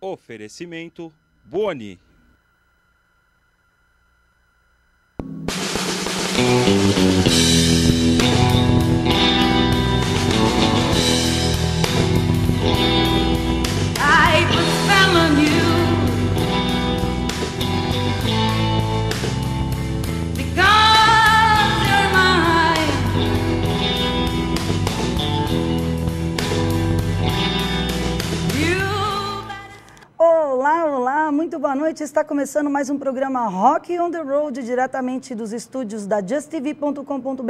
Oferecimento Boni muito boa noite. Está começando mais um programa Rock on the Road, diretamente dos estúdios da justtv.com.br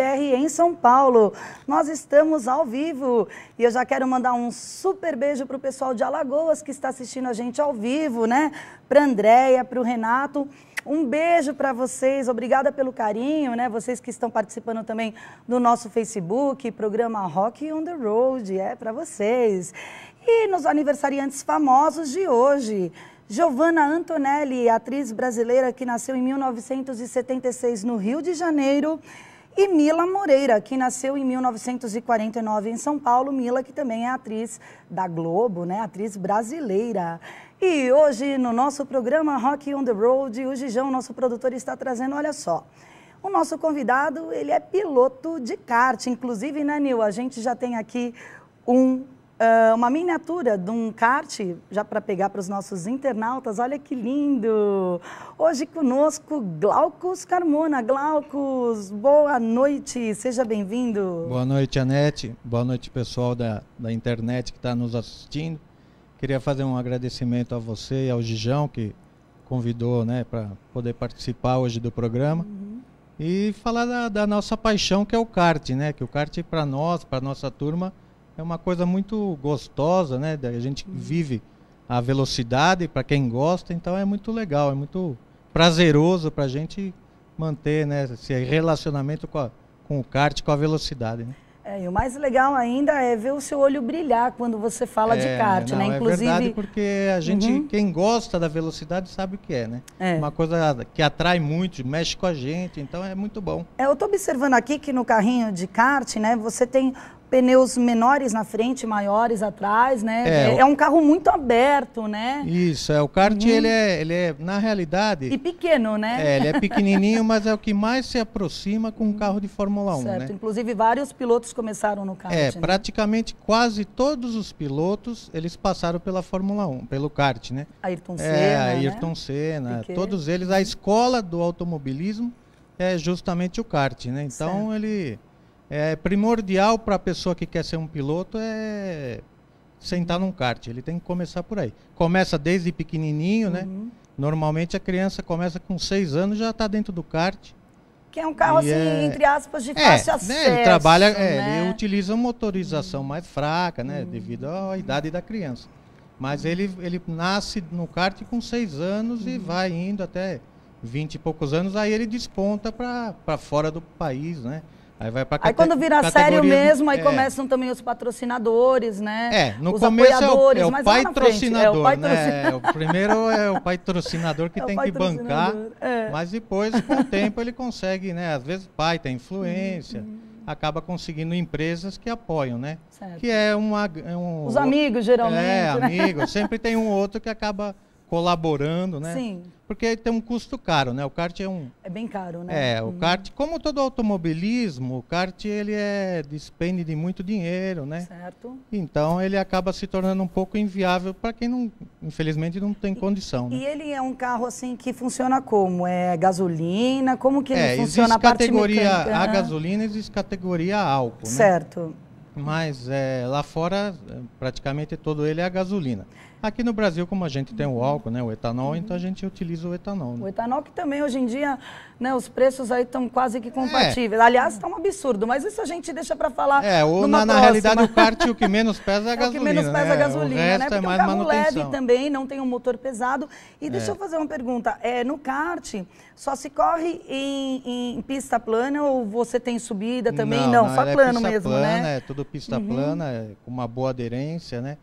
em São Paulo. Nós estamos ao vivo e eu já quero mandar um super beijo para o pessoal de Alagoas que está assistindo a gente ao vivo, né? Para Andréia, para o Renato. Um beijo para vocês, obrigada pelo carinho, né? Vocês que estão participando também do nosso Facebook, programa Rock on the Road, é para vocês. E nos aniversariantes famosos de hoje. Giovanna Antonelli, atriz brasileira que nasceu em 1976 no Rio de Janeiro. E Mila Moreira, que nasceu em 1949 em São Paulo. Mila, que também é atriz da Globo, né? Atriz brasileira. E hoje, no nosso programa Rock on the Road, o Gijão, nosso produtor, está trazendo, olha só. O nosso convidado, ele é piloto de kart. Inclusive, né, Nil? A gente já tem aqui um Uh, uma miniatura de um kart, já para pegar para os nossos internautas. Olha que lindo! Hoje conosco Glaucus Carmona. Glaucus, boa noite, seja bem-vindo. Boa noite, Anete. Boa noite, pessoal da, da internet que está nos assistindo. Queria fazer um agradecimento a você e ao Gijão, que convidou né, para poder participar hoje do programa. Uhum. E falar da, da nossa paixão, que é o kart, né? Que o kart, para nós, para nossa turma, é uma coisa muito gostosa, né? A gente hum. vive a velocidade para quem gosta, então é muito legal, é muito prazeroso para a gente manter né, esse relacionamento com, a, com o kart, com a velocidade. Né? É, e o mais legal ainda é ver o seu olho brilhar quando você fala é, de kart, né? não, né? Inclusive... É verdade, porque a gente, uhum. quem gosta da velocidade sabe o que é, né? É. Uma coisa que atrai muito, mexe com a gente, então é muito bom. É, eu estou observando aqui que no carrinho de kart, né, você tem pneus menores na frente, maiores atrás, né? É, é, é, um carro muito aberto, né? Isso, é. O kart, uhum. ele, é, ele é, na realidade... E pequeno, né? É, ele é pequenininho, mas é o que mais se aproxima com um carro de Fórmula 1, certo. né? Inclusive, vários pilotos começaram no kart, É, né? praticamente quase todos os pilotos, eles passaram pela Fórmula 1, pelo kart, né? Ayrton é, Senna, É, Ayrton né? Senna, Piquet. todos eles. A escola do automobilismo é justamente o kart, né? Então, certo. ele é primordial para a pessoa que quer ser um piloto é sentar num kart. Ele tem que começar por aí. Começa desde pequenininho, né? uhum. né? Normalmente a criança começa com seis anos já está dentro do kart. Que é um carro, assim, é... entre aspas, de é, fácil acesso. Né? Ele trabalha, é, ele né? utiliza uma motorização uhum. mais fraca, né? Uhum. Devido à idade da criança. Mas ele, ele nasce no kart com seis anos e uhum. vai indo até vinte e poucos anos, aí ele desponta para fora do país, né? Aí vai pra Aí quando vira sério mesmo, aí é. começam também os patrocinadores, né? É, no os começo apoiadores, é o, é o é pai né? patrocinador, é o pai né? o primeiro é o patrocinador que é tem que bancar, é. mas depois, com o tempo, ele consegue, né? Às vezes pai tem influência, uhum, uhum. acaba conseguindo empresas que apoiam, né? Certo. Que é uma... Um, os amigos, geralmente, É, né? amigos. Sempre tem um outro que acaba colaborando, né? Sim. Porque tem um custo caro, né? O kart é um... É bem caro, né? É, o uhum. kart, como todo automobilismo, o kart ele é, despende de muito dinheiro, né? Certo. Então ele acaba se tornando um pouco inviável para quem, não, infelizmente, não tem e, condição. Né? E ele é um carro, assim, que funciona como? É gasolina? Como que ele é, funciona a parte categoria mecânica? A gasolina existe categoria álcool, certo. né? Certo. Mas é, lá fora, é, praticamente todo ele é a gasolina. Aqui no Brasil, como a gente tem o álcool, né, o etanol, uhum. então a gente utiliza o etanol. Né? O etanol que também hoje em dia, né, os preços aí estão quase que compatíveis. É. Aliás, está um absurdo, mas isso a gente deixa para falar. É, na, na, realidade o kart o que menos pesa é a gasolina. É o que menos pesa é né? a gasolina, né? É o né? Porque é mais um carro manutenção. leve também, não tem um motor pesado. E deixa é. eu fazer uma pergunta. É, no kart, só se corre em, em pista plana ou você tem subida também? Não, não, não só plano mesmo, né? plana, né? É tudo pista uhum. plana, com uma boa aderência, né?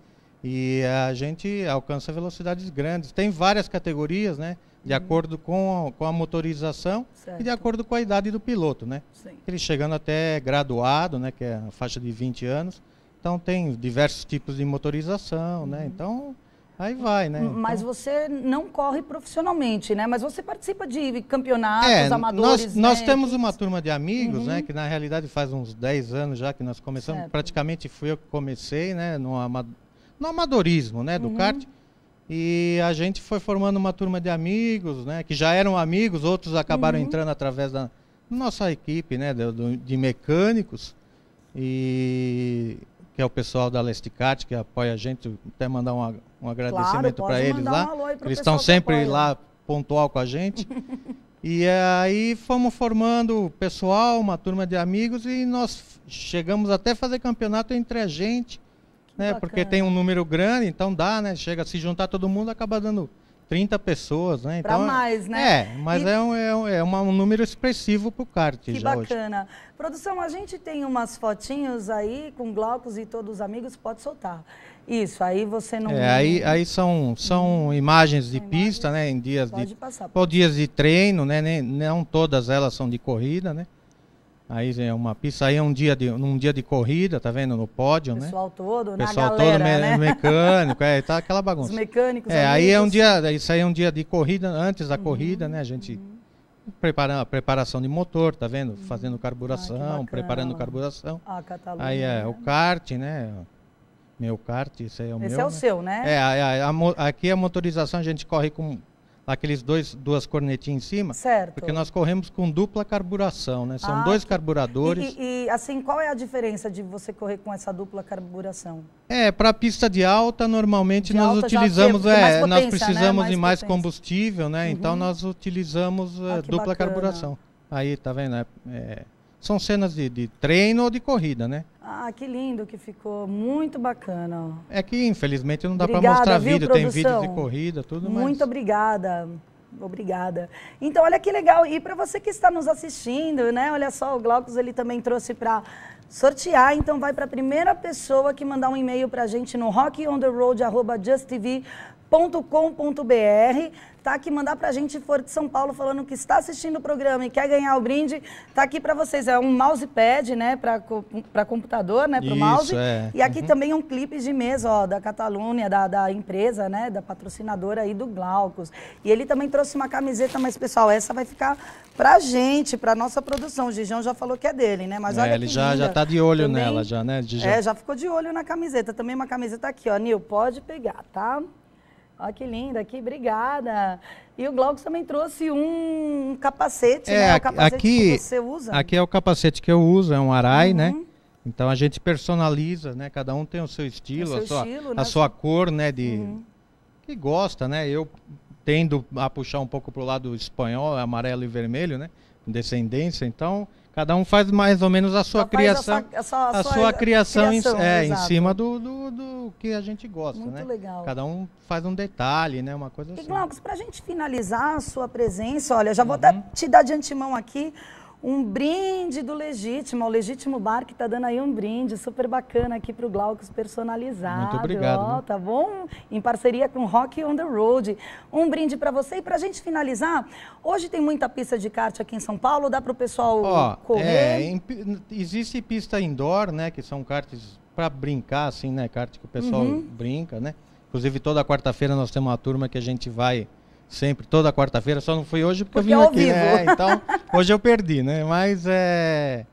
E a gente alcança velocidades grandes. Tem várias categorias, né? De uhum. acordo com, a, com a motorização certo. e de acordo com a idade do piloto, né? Sim. Ele chegando até graduado, né? Que é a faixa de 20 anos. Então tem diversos tipos de motorização, né? uhum. né? Então Aí vai, né? Mas então você não corre profissionalmente, né? Mas você participa de campeonatos é, amadores. Nós, né? nós temos uma turma de amigos, né? uhum. né? Que na realidade faz uns 10 anos já que nós começamos. Certo. Praticamente fui eu que comecei, né? No, no amadorismo, né, do uhum. kart. E a gente foi formando uma turma de amigos, né, que já eram amigos, outros acabaram uhum. entrando através da nossa equipe, né, de, de mecânicos. E que é o pessoal da Lesticat, que apoia a gente, até mandar um, um agradecimento claro, para eles lá. Um eles estão sempre lá pontual com a gente. e aí fomos formando pessoal, uma turma de amigos, e nós chegamos até fazer campeonato entre a gente né? Bacana. Porque tem um número grande, então dá, né? Chega, se juntar todo mundo, acaba dando 30 pessoas, né? Então, é- mais, né? É, mas e... é, um, é, um, é um número expressivo para o kart que já bacana. Hoje. Produção, a gente tem umas fotinhos aí com Glaucos e todos os amigos, pode soltar. Isso, aí você não... É, aí, aí são, são hum. imagens de pista, né? Em dias pode de, passar. Por dias de treino, né? Nem, não todas elas são de corrida, né? Aí é uma pista, aí é um dia de, um dia de corrida, tá vendo? No pódio, né? Pessoal todo, né? Pessoal galera, todo né? mecânico, é, tá aquela bagunça. Os mecânicos. É, amigos. aí é um dia, isso aí é um dia de corrida, antes da uhum, corrida, né? A gente uhum. preparando a preparação de motor, tá vendo? Uhum. Fazendo carburação, ah, preparando carburação. Ah, Catalunha. Aí é né? o kart, né? Meu kart, isso aí é o esse meu. Esse é o né? seu, né? É, a, a, a, aqui a motorização a gente corre com aqueles dois duas cornetinhas em cima, certo. porque nós corremos com dupla carburação, né? São ah, dois carburadores. E, e, assim, qual é a diferença de você correr com essa dupla carburação? É, para pista de alta normalmente de nós alta utilizamos, é, potência, nós né? precisamos né? mais de mais potência. combustível, né? Então uhum. Então nós utilizamos ah, eh, dupla bacana. carburação. Aí, tá vendo? É, é são cenas de, de treino ou de corrida, né? Ah, que lindo que ficou, muito bacana. É que infelizmente não dá para mostrar viu, vídeo, produção? tem vídeos de corrida, tudo mais. Muito mas... obrigada. Obrigada. Então, olha que legal. E para você que está nos assistindo, né? Olha só, o Glaucus ele também trouxe para sortear. Então, vai para a primeira pessoa que mandar um e-mail para a gente no rockontheroad.justv.com www.brindescom.com.br, tá? Que mandar pra gente for de São Paulo falando que está assistindo o programa e quer ganhar o brinde, tá aqui para vocês. É um mousepad, né? Pra, computador, né? Pro Isso, mouse. É. E aqui uhum. também um clipe de mesa, ó, da Catalunha, da, da empresa, né? Da patrocinadora aí do Glaucus. E ele também trouxe uma camiseta, mas, pessoal, essa vai ficar pra gente, pra nossa produção. O Gijão já falou que é dele, né? Mas é, ele já, já tá de olho também, nela, já, né, Gijão? É, já ficou de olho na camiseta. Também uma camiseta aqui, ó. Nil, pode pegar, tá? Ó, que linda, aqui, obrigada. E o Glauco também trouxe um capacete, é, né? O capacete aqui, que você usa. Aqui é o capacete que eu uso, é um arai, né? uhum. né? Então a gente personaliza, né? Cada um tem o seu estilo, o seu a, sua, estilo, né? a sua cor, né? De, uhum. Que gosta, né? Eu tendo a puxar um pouco para o lado espanhol, amarelo e vermelho, né? Descendência, então Cada um faz mais ou menos a sua Só criação, a, a, a sua, sua, criação, criação em, é, em, cima do, do, do, que a gente gosta, Muito né? legal. Cada um faz um detalhe, né? Uma coisa e, assim. E Glaucos, para a gente finalizar a sua presença, olha, já vou uhum. te dar de antemão aqui um brinde do Legítimo, ao Legítimo Bar que está dando aí um brinde super bacana aqui para o Glaucus personalizado. Muito obrigado. Ó, Tá bom? Em parceria com Rock on the Road. Um brinde para você e para a gente finalizar, hoje tem muita pista de kart aqui em São Paulo, dá para o pessoal correr? É, em, existe pista indoor, né, que são karts para brincar, assim, né, kart que o pessoal uhum. brinca, né? Inclusive toda quarta-feira nós temos uma turma que a gente vai Sempre, toda quarta-feira, só não fui hoje porque, porque eu é vim aqui. Né? então, hoje eu perdi, né? Mas é,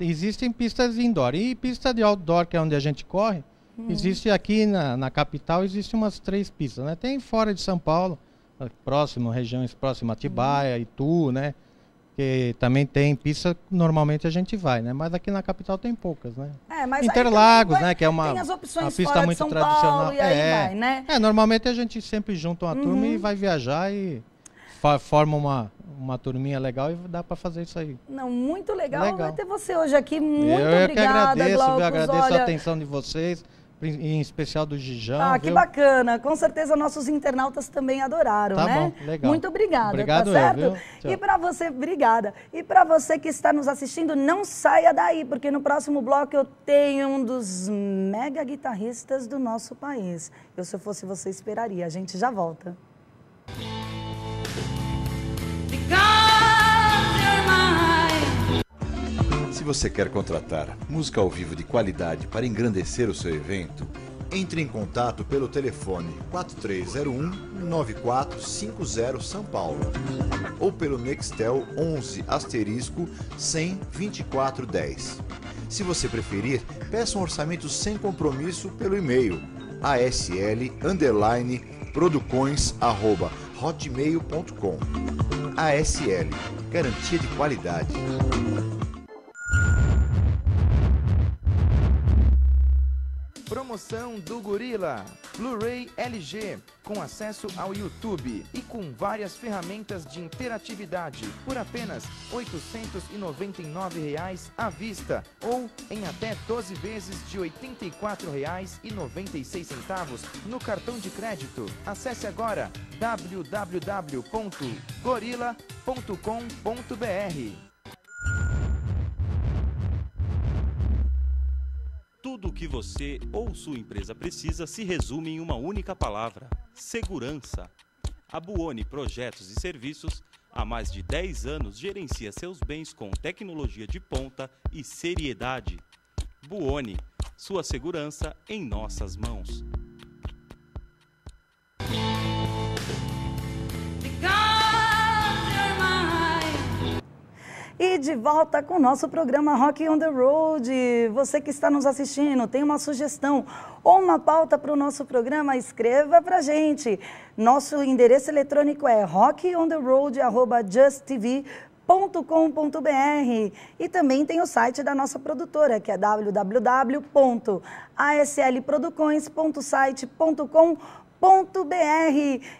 existem pistas indoor. E pista de outdoor, que é onde a gente corre, hum. existe aqui na, na capital, existe umas três pistas, né? Tem fora de São Paulo, próximo, regiões próximas, Atibaia, hum. Itu, né? que também tem pista, normalmente a gente vai, né? Mas aqui na capital tem poucas, né? É, mas Interlagos, né? Que é uma, tem as opções uma pista muito São tradicional. Paulo, é, vai, né? é, normalmente a gente sempre junta uma uhum. turma e uhum. vai viajar e forma uma, uma turminha legal e dá para fazer isso aí. Não, muito legal, legal. vai ter você hoje aqui. Muito é eu, eu obrigada, que agradeço, Glaucus, eu agradeço olha... a atenção de vocês em especial do Gijão. Ah, que viu? bacana. Com certeza nossos internautas também adoraram, tá né? Bom, legal. Muito obrigada, tá Obrigado tá certo? Eu, e para você, obrigada. E para você que está nos assistindo, não saia daí, porque no próximo bloco eu tenho um dos mega guitarristas do nosso país. Eu, se eu fosse você, esperaria. A gente já volta. Se você quer contratar música ao vivo de qualidade para engrandecer o seu evento, entre em contato pelo telefone 4301 9450 São Paulo ou pelo Nextel 11 asterisco 100 2410. Se você preferir, peça um orçamento sem compromisso pelo e-mail asl underline producões arroba hotmail.com asl garantia de qualidade promoção do Gorila, Blu-ray LG com acesso ao YouTube e com várias ferramentas de interatividade por apenas R$ 899 à vista ou em até 12 vezes de R$ 84,96 no cartão de crédito. Acesse agora www.gorila.com.br Tudo o que você ou sua empresa precisa se resume em uma única palavra: segurança. A Buoni Projetos e Serviços, há mais de 10 anos, gerencia seus bens com tecnologia de ponta e seriedade. Buoni, sua segurança em nossas mãos. de volta com o nosso programa Rock on the Road. Você que está nos assistindo, tem uma sugestão ou uma pauta para o nosso programa, escreva para gente. Nosso endereço eletrônico é rockontheroad.justv.com com.br e também tem o site da nossa produtora, que é www.aslproducões.site.com.br.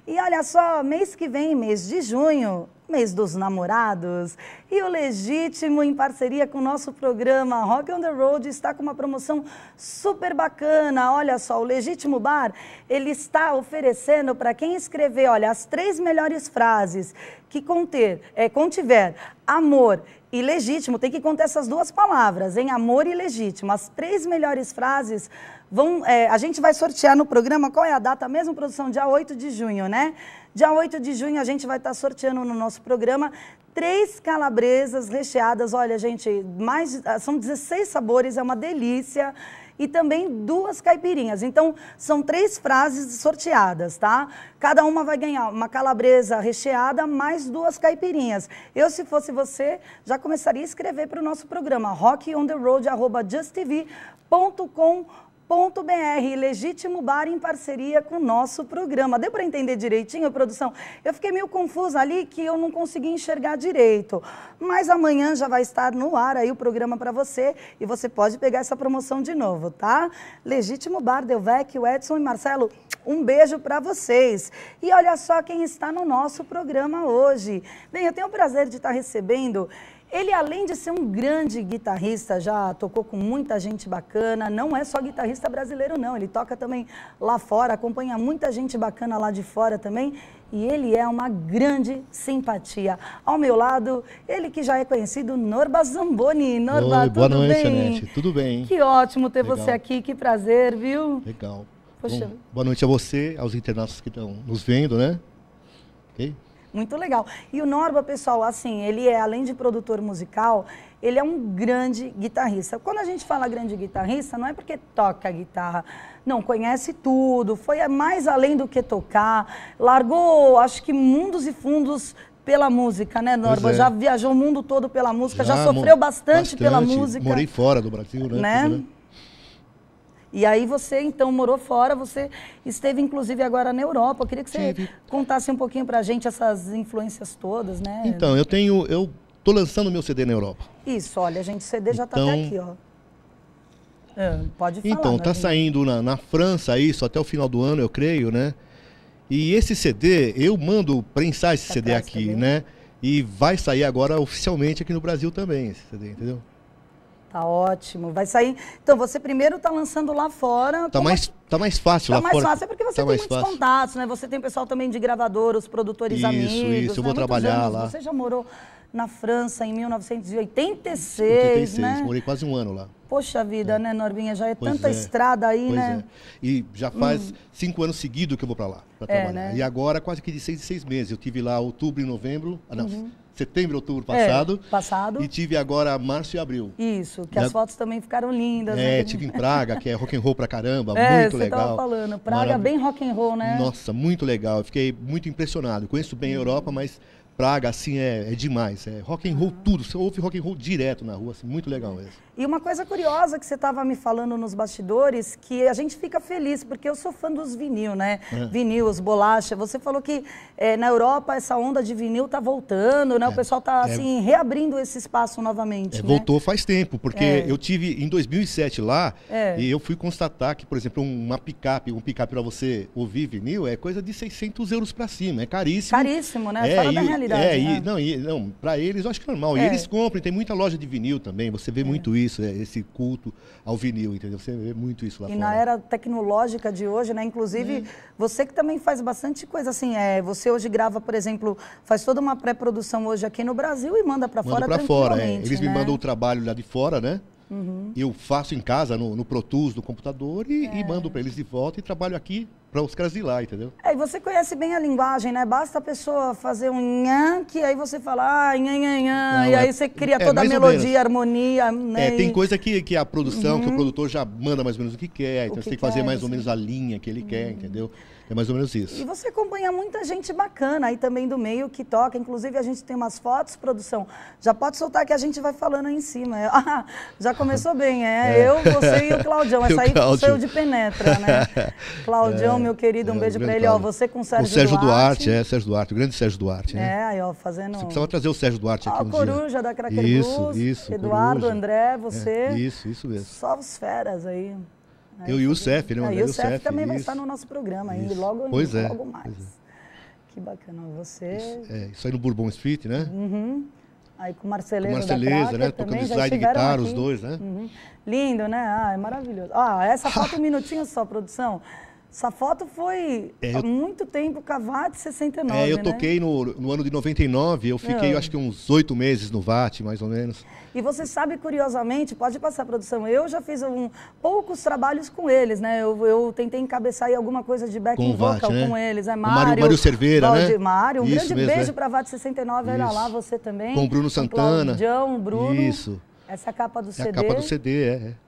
E olha só, mês que vem, mês de junho, mês dos namorados. E o Legítimo, em parceria com o nosso programa Rock on the Road, está com uma promoção super bacana. Olha só, o Legítimo Bar, ele está oferecendo para quem escrever, olha, as três melhores frases que conter, é, contiver amor e legítimo, tem que conter essas duas palavras, em amor e legítimo. As três melhores frases vão, é, a gente vai sortear no programa, qual é a data mesmo, produção? Dia 8 de junho, né? Dia 8 de junho a gente vai estar tá sorteando no nosso programa três calabresas recheadas. Olha, gente, mais ah, são 16 sabores, é uma delícia. E também duas caipirinhas. Então, são três frases sorteadas, tá? Cada uma vai ganhar uma calabresa recheada mais duas caipirinhas. Eu, se fosse você, já começaria a escrever para o nosso programa rockontheroad.justv.com.br Bar.com.br, legítimo bar em parceria com o nosso programa. Deu para entender direitinho, produção? Eu fiquei meio confusa ali que eu não consegui enxergar direito. Mas amanhã já vai estar no ar aí o programa para você e você pode pegar essa promoção de novo, tá? Legítimo Bar, Delvec, o Edson e Marcelo, um beijo para vocês. E olha só quem está no nosso programa hoje. Bem, eu tenho o prazer de estar recebendo ele, além de ser um grande guitarrista, já tocou com muita gente bacana, não é só guitarrista brasileiro, não. Ele toca também lá fora, acompanha muita gente bacana lá de fora também. E ele é uma grande simpatia. Ao meu lado, ele que já é conhecido, Norba Zamboni. Norba, Oi, boa noite, bem? Anete. Tudo bem? Que ótimo ter Legal. você aqui, que prazer, viu? Legal. Poxa. Bom, boa noite a você, aos internautas que estão nos vendo, né? Ok? Muito legal. E o Norba, pessoal, assim, ele é, além de produtor musical, ele é um grande guitarrista. Quando a gente fala grande guitarrista, não é porque toca guitarra. Não, conhece tudo, foi mais além do que tocar, largou, acho que mundos e fundos pela música, né, Norba? É. Já viajou o mundo todo pela música, já, já sofreu bastante, bastante, pela música. Morei fora do Brasil, né? né? né? E aí você então morou fora, você esteve inclusive agora na Europa. Eu queria que você Tive. contasse um pouquinho pra gente essas influências todas, né? Então, eu tenho eu tô lançando meu CD na Europa. Isso, olha, gente, o CD já então, tá até então aqui, ó. É, pode falar. Então, tá saindo na, na França isso até o final do ano, eu creio, né? E esse CD, eu mando prensar esse tá CD aqui, também. né? E vai sair agora oficialmente aqui no Brasil também, esse CD, entendeu? Tá ótimo. Vai sair. Então, você primeiro tá lançando lá fora. Tá, mais, tá mais fácil tá lá mais fora. Tá mais fácil, é porque você tá tem muitos fácil. contatos, né? Você tem pessoal também de gravador, os produtores isso, amigos. Isso, isso. Eu né? vou né? trabalhar anos. lá. Você já morou na França em 1986, 86, né? Morei quase um ano lá. Poxa vida, é. né, Norbinha? Já é pois tanta é. estrada aí, pois né? É. E já faz hum. cinco anos seguidos que eu vou para lá para é, trabalhar. Né? E agora quase que de seis em seis meses. Eu tive lá outubro e novembro. Ah, não. Uhum setembro, outubro é, passado. É, passado. E tive agora março e abril. Isso, que e as a... fotos também ficaram lindas. É, né? tive em Praga, que é rock and roll pra caramba, é, muito legal. Tava falando, Praga é bem rock and roll, né? Nossa, muito legal. Eu fiquei muito impressionado. Conheço bem a Europa, mas praga, assim, é, é demais. É rock and roll tudo. Você ouve rock and roll direto na rua, assim, muito legal isso. E uma coisa curiosa que você estava me falando nos bastidores, que a gente fica feliz, porque eu sou fã dos vinil, né? É. Vinil, os bolacha. Você falou que é, na Europa essa onda de vinil tá voltando, né? É. O pessoal tá, é. assim, reabrindo esse espaço novamente. É, né? Voltou faz tempo, porque é. eu tive em 2007 lá, e eu fui constatar que, por exemplo, uma picape, um picape para você ouvir vinil é coisa de 600 euros para cima, é caríssimo. Caríssimo, né? É, Fora e, da realidade é, e, né? não, e, não, para eles eu acho que é normal. É. E eles compram, tem muita loja de vinil também. Você vê é. muito isso, é, esse culto ao vinil, entendeu? Você vê muito isso lá e fora. E na era tecnológica de hoje, né? Inclusive, é. você que também faz bastante coisa assim. É, você hoje grava, por exemplo, faz toda uma pré-produção hoje aqui no Brasil e manda para fora. Manda para fora, é. Eles né? me mandam o trabalho lá de fora, né? Uhum. Eu faço em casa, no, no Pro Tools, no computador, e, é. e mando para eles de volta e trabalho aqui para os caras de lá, entendeu? É, e você conhece bem a linguagem, né? Basta a pessoa fazer um nhan, que aí você fala, ah, nhan, nhan, nhan, e aí é você cria é toda a melodia, harmonia, né? É, tem coisa que, que a produção, uhum. que o uhum. produtor já manda mais ou menos o que quer, então que você tem que fazer mais ou menos a linha que ele uhum. quer, entendeu? É mais ou menos isso. E você acompanha muita gente bacana aí também do meio que toca. Inclusive, a gente tem umas fotos, produção. Já pode soltar que a gente vai falando aí em cima. Ah, já começou bem, é. é. Eu, você e o Claudião. Essa aí saiu de penetra, né? Claudião, é. meu querido, um é, beijo pra ele. Ó, você com o Sérgio, o Sérgio Duarte. Duarte. É, Sérgio Duarte, o grande Sérgio Duarte, né? É, aí, ó, fazendo... Você precisava trazer o Sérgio Duarte aqui ó, um Coruja dia. da Cracker isso, Blues, isso, Eduardo, Coruja. André, você. É, isso, isso mesmo. Só os feras aí. Né? Eu e o Youssef, né? Ah, o Youssef também isso. vai estar no nosso programa aí, logo, pois é. logo mais. Pois é. Que bacana, você... Isso, é, isso aí no Bourbon Street, né? Uhum. Aí com Marceleza, com Marceleza Praca, né? Tocando slide guitarra, os dois, né? Uhum. Lindo, né? Ah, é maravilhoso. Ah, essa foto um minutinho só, produção. Essa foto foi é, há muito tempo, Cavate 69. É, eu né? toquei né? no, no, ano de 99, eu fiquei é. acho que uns oito meses no VAT, mais ou menos. E você sabe, curiosamente, pode passar produção, eu já fiz um, poucos trabalhos com eles, né? Eu, eu tentei encabeçar aí alguma coisa de back com vocal né? com eles. É Mário, Mário, Mário Cerveira, né? Mário, um Isso grande mesmo, beijo é. para VAT 69, Isso. era lá você também. Com o Bruno Santana. Com o Bruno. Isso. Essa é a capa do é CD. A capa do CD, é. é.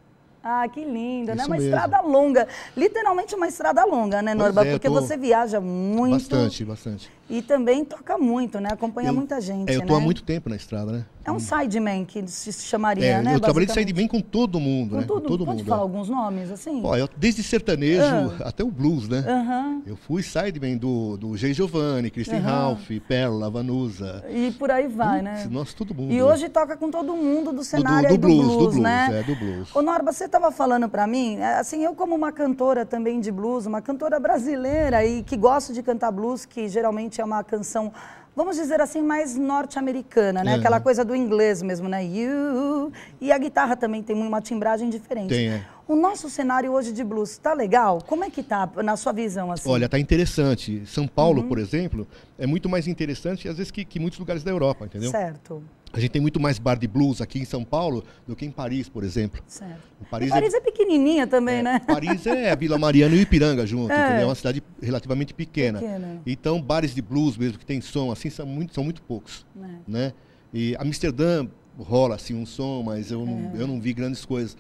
Ah, que linda, né? Isso né? Uma mesmo. estrada longa. Literalmente uma estrada longa, né, Norba? É, Porque tô... você viaja muito. Bastante, bastante. E também toca muito, né? Acompanha eu, muita gente. É, eu tô né? há muito tempo na estrada, né? É um hum. sideman que se chamaria, é, né? Eu trabalhei de sideman com todo mundo, com né? Todo, com todo pode mundo. falar é. alguns nomes, assim? Ó, eu, desde sertanejo uh. até o blues, né? Uh -huh. Eu fui sideman do, do G. Giovanni, Kristen uh -huh. Ralph, Perla, Vanusa. E por aí vai, Puts, né? Nossa, todo mundo. E hoje toca com todo mundo do cenário do, do, do, blues, do blues, do blues, né? É, do blues. Ô, Norba, você estava falando para mim, é, assim, eu como uma cantora também de blues, uma cantora brasileira e que gosto de cantar blues, que geralmente é uma canção vamos dizer assim, mais norte-americana, né? Uhum. Aquela coisa do inglês mesmo, né? You. E a guitarra também tem uma timbragem diferente. Tem, é. O nosso cenário hoje de blues está legal? Como é que tá na sua visão assim? Olha, tá interessante. São Paulo, uhum. por exemplo, é muito mais interessante às vezes que, que muitos lugares da Europa, entendeu? Certo. A gente tem muito mais bar de blues aqui em São Paulo do que em Paris, por exemplo. Certo. Paris, Paris é, é, pequenininha também, é, né? Paris é Vila Mariana e Ipiranga junto, é. é uma cidade relativamente pequena. pequena. Então, bares de blues mesmo que tem som assim são muito, são muito poucos, é. né? E Amsterdã rola assim um som, mas eu, é. não, eu não vi grandes coisas.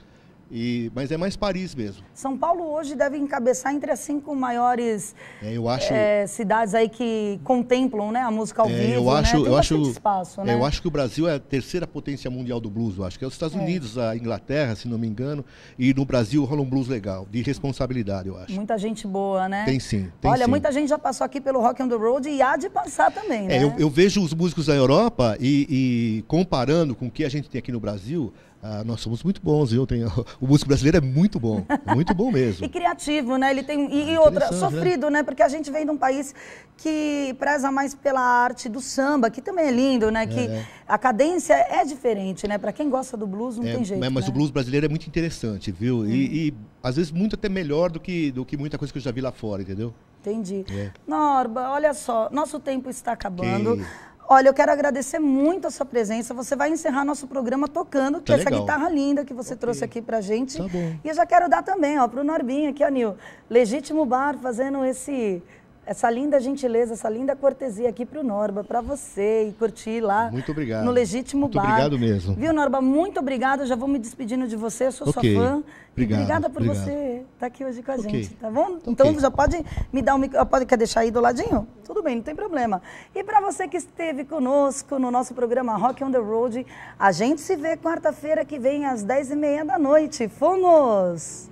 E, mas é mais Paris mesmo. São Paulo hoje deve encabeçar entre as cinco maiores é, acho, é, cidades aí que contemplam né, a música ao é, vivo. Eu né, acho, né? eu, acho espaço, é, né? eu acho que o Brasil é a terceira potência mundial do blues, eu acho que é os Estados é. Unidos, a Inglaterra, se não me engano, e no Brasil rola um blues legal, de responsabilidade, eu acho. Muita gente boa, né? Tem sim. Tem Olha, sim. muita gente já passou aqui pelo Rock on the Road e há de passar também, é, né? Eu, eu, vejo os músicos da Europa e, e comparando com o que a gente tem aqui no Brasil, ah, nós somos muito bons, viu? Tem, o músico brasileiro é muito bom, é muito bom mesmo. e criativo, né? Ele tem e, é outra né? sofrido, né? né? Porque a gente vem de um país que preza mais pela arte do samba, que também é lindo, né? É, que a cadência é diferente, né? Para quem gosta do blues não é, tem jeito. Mas né? o blues brasileiro é muito interessante, viu? Hum. E, e às vezes muito até melhor do que do que muita coisa que eu já vi lá fora, entendeu? Entendi. É. Norba, olha só, nosso tempo está acabando. Que... Olha, eu quero agradecer muito a sua presença. Você vai encerrar nosso programa tocando tá essa guitarra linda que você okay. trouxe aqui pra gente. Tá bom. E eu já quero dar também, ó, pro Norbinho aqui, ó, Nil. Legítimo Bar fazendo esse essa linda gentileza, essa linda cortesia aqui para o Norba, para você e curtir lá. Muito obrigado. No legítimo muito bar. Obrigado mesmo. Viu, Norba? Muito obrigado. já vou me despedindo de você. Eu sou okay. sua fã. Obrigado, e obrigada por obrigado. você tá aqui hoje com a okay. gente, tá bom? Okay. Então já pode me dar um pode quer deixar aí do ladinho? Tudo bem, não tem problema. E para você que esteve conosco no nosso programa Rock on the Road, a gente se vê quarta-feira que vem às 10h30 da noite. Fomos!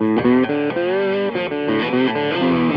Música